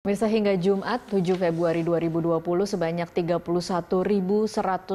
Pemirsa hingga Jumat 7 Februari 2020 sebanyak 31.173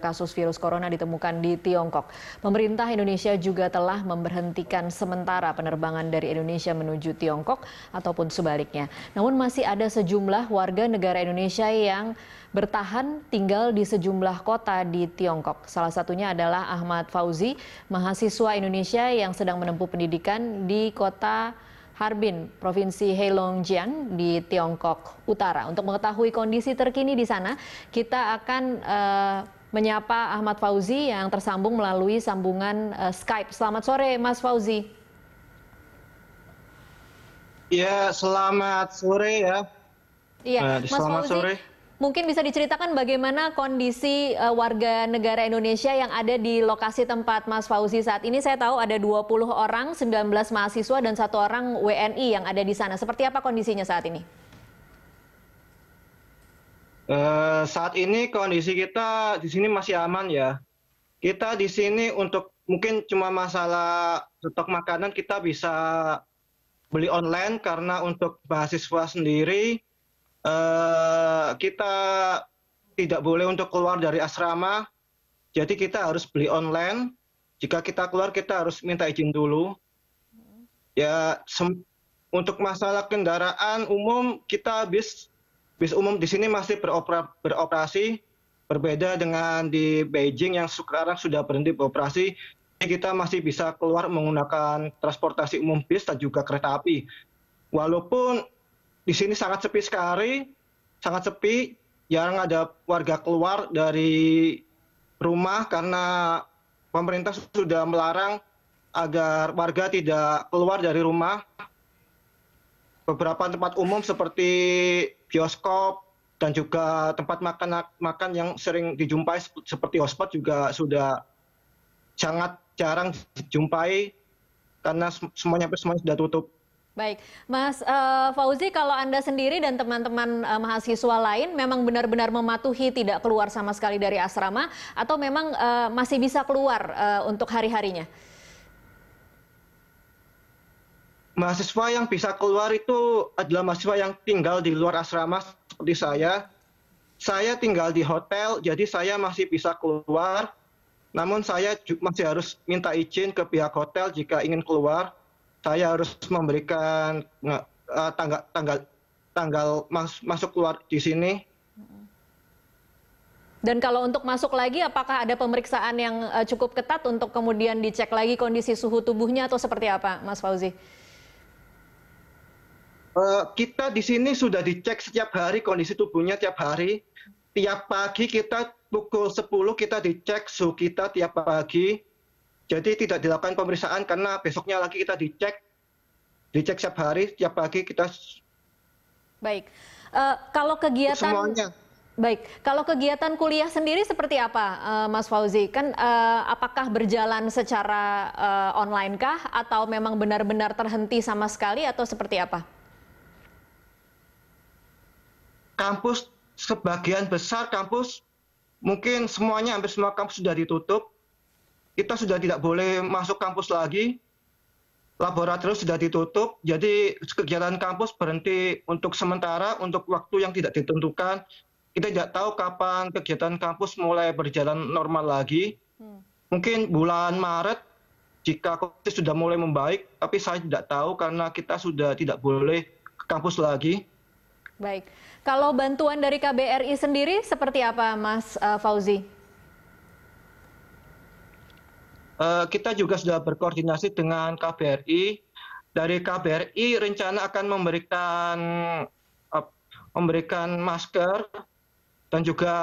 kasus virus corona ditemukan di Tiongkok. Pemerintah Indonesia juga telah memberhentikan sementara penerbangan dari Indonesia menuju Tiongkok ataupun sebaliknya. Namun masih ada sejumlah warga negara Indonesia yang bertahan tinggal di sejumlah kota di Tiongkok. Salah satunya adalah Ahmad Fauzi, mahasiswa Indonesia yang sedang menempuh pendidikan di kota Harbin, Provinsi Heilongjiang di Tiongkok Utara. Untuk mengetahui kondisi terkini di sana, kita akan uh, menyapa Ahmad Fauzi yang tersambung melalui sambungan uh, Skype. Selamat sore, Mas Fauzi. Ya, selamat sore ya. Iya, eh, Mas selamat Fauzi, sore. Mungkin bisa diceritakan bagaimana kondisi uh, warga negara Indonesia yang ada di lokasi tempat Mas Fauzi saat ini. Saya tahu ada 20 orang, 19 mahasiswa dan satu orang WNI yang ada di sana. Seperti apa kondisinya saat ini? Uh, saat ini kondisi kita di sini masih aman ya. Kita di sini untuk mungkin cuma masalah stok makanan kita bisa beli online karena untuk mahasiswa sendiri Eh, kita tidak boleh untuk keluar dari asrama, jadi kita harus beli online. Jika kita keluar, kita harus minta izin dulu. Ya, untuk masalah kendaraan umum, kita bis bis umum di sini masih beropera beroperasi, berbeda dengan di Beijing yang sekarang sudah berhenti beroperasi. Kita masih bisa keluar menggunakan transportasi umum bis dan juga kereta api. Walaupun di sini sangat sepi sekali, sangat sepi, jarang ada warga keluar dari rumah karena pemerintah sudah melarang agar warga tidak keluar dari rumah. Beberapa tempat umum seperti bioskop dan juga tempat makan makan yang sering dijumpai seperti ospot juga sudah sangat jarang dijumpai karena semuanya semuanya sudah tutup. Baik, Mas uh, Fauzi, kalau Anda sendiri dan teman-teman uh, mahasiswa lain memang benar-benar mematuhi tidak keluar sama sekali dari asrama atau memang uh, masih bisa keluar uh, untuk hari-harinya? Mahasiswa yang bisa keluar itu adalah mahasiswa yang tinggal di luar asrama seperti saya. Saya tinggal di hotel, jadi saya masih bisa keluar. Namun saya masih harus minta izin ke pihak hotel jika ingin keluar saya harus memberikan eh, tanggal tanggal tanggal masuk keluar di sini. Dan kalau untuk masuk lagi, apakah ada pemeriksaan yang eh, cukup ketat untuk kemudian dicek lagi kondisi suhu tubuhnya atau seperti apa, Mas Fauzi? Eh, kita di sini sudah dicek setiap hari kondisi tubuhnya tiap hari. Tiap pagi kita pukul 10 kita dicek suhu kita tiap pagi jadi tidak dilakukan pemeriksaan karena besoknya lagi kita dicek dicek setiap hari setiap pagi kita baik uh, kalau kegiatan semuanya Baik, kalau kegiatan kuliah sendiri seperti apa, uh, Mas Fauzi? Kan uh, apakah berjalan secara uh, online kah, atau memang benar-benar terhenti sama sekali, atau seperti apa? Kampus sebagian besar kampus, mungkin semuanya hampir semua kampus sudah ditutup kita sudah tidak boleh masuk kampus lagi, laboratorium sudah ditutup, jadi kegiatan kampus berhenti untuk sementara, untuk waktu yang tidak ditentukan. Kita tidak tahu kapan kegiatan kampus mulai berjalan normal lagi. Hmm. Mungkin bulan Maret jika kondisi sudah mulai membaik, tapi saya tidak tahu karena kita sudah tidak boleh ke kampus lagi. Baik, kalau bantuan dari KBRI sendiri seperti apa Mas eh, Fauzi? Eh, kita juga sudah berkoordinasi dengan KBRI. Dari KBRI rencana akan memberikan eh, memberikan masker dan juga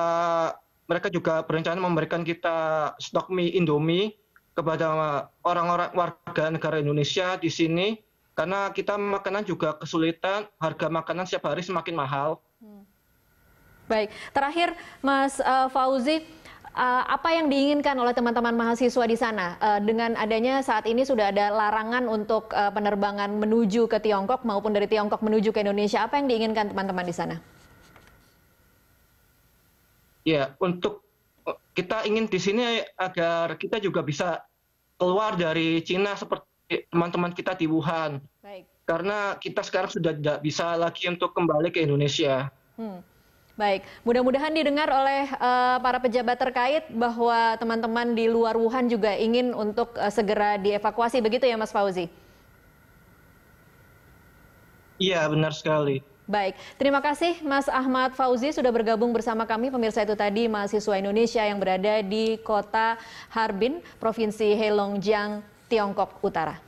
mereka juga berencana memberikan kita stok mie Indomie kepada orang-orang warga negara Indonesia di sini karena kita makanan juga kesulitan, harga makanan setiap hari semakin mahal. Hmm. Baik, terakhir Mas eh, Fauzi uh, apa yang diinginkan oleh teman-teman mahasiswa di sana uh, dengan adanya saat ini sudah ada larangan untuk uh, penerbangan menuju ke Tiongkok maupun dari Tiongkok menuju ke Indonesia apa yang diinginkan teman-teman di sana? Ya untuk kita ingin di sini agar kita juga bisa keluar dari Cina seperti teman-teman kita di Wuhan. Baik. Karena kita sekarang sudah tidak bisa lagi untuk kembali ke Indonesia. Hmm. Baik, mudah-mudahan didengar oleh uh, para pejabat terkait bahwa teman-teman di luar Wuhan juga ingin untuk uh, segera dievakuasi, begitu ya Mas Fauzi? Iya, benar sekali. Baik, terima kasih Mas Ahmad Fauzi sudah bergabung bersama kami. Pemirsa itu tadi mahasiswa Indonesia yang berada di kota Harbin, Provinsi Heilongjiang, Tiongkok Utara.